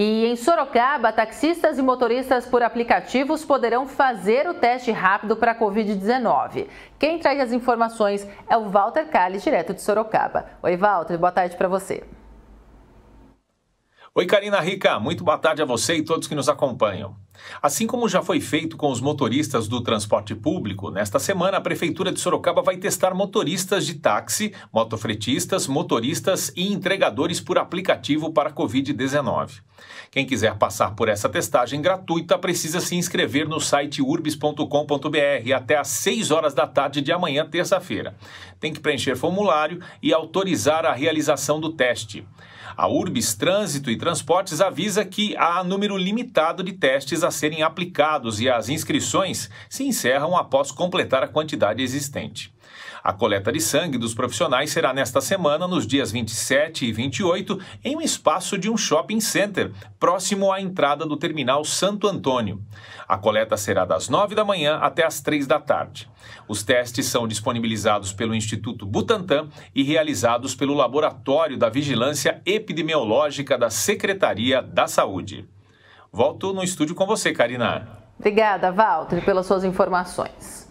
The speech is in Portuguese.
E em Sorocaba, taxistas e motoristas por aplicativos poderão fazer o teste rápido para a Covid-19. Quem traz as informações é o Walter Calles, direto de Sorocaba. Oi, Walter, boa tarde para você. Oi, Karina Rica, muito boa tarde a você e todos que nos acompanham. Assim como já foi feito com os motoristas do transporte público, nesta semana a Prefeitura de Sorocaba vai testar motoristas de táxi, motofretistas, motoristas e entregadores por aplicativo para Covid-19. Quem quiser passar por essa testagem gratuita precisa se inscrever no site urbis.com.br até às 6 horas da tarde de amanhã, terça-feira. Tem que preencher formulário e autorizar a realização do teste. A Urbis Trânsito e Transportes avisa que há número limitado de testes a serem aplicados e as inscrições se encerram após completar a quantidade existente. A coleta de sangue dos profissionais será nesta semana, nos dias 27 e 28, em um espaço de um shopping center, próximo à entrada do terminal Santo Antônio. A coleta será das 9 da manhã até as 3 da tarde. Os testes são disponibilizados pelo Instituto Butantan e realizados pelo Laboratório da Vigilância Epidemiológica da Secretaria da Saúde. Volto no estúdio com você, Karina. Obrigada, Walter, pelas suas informações.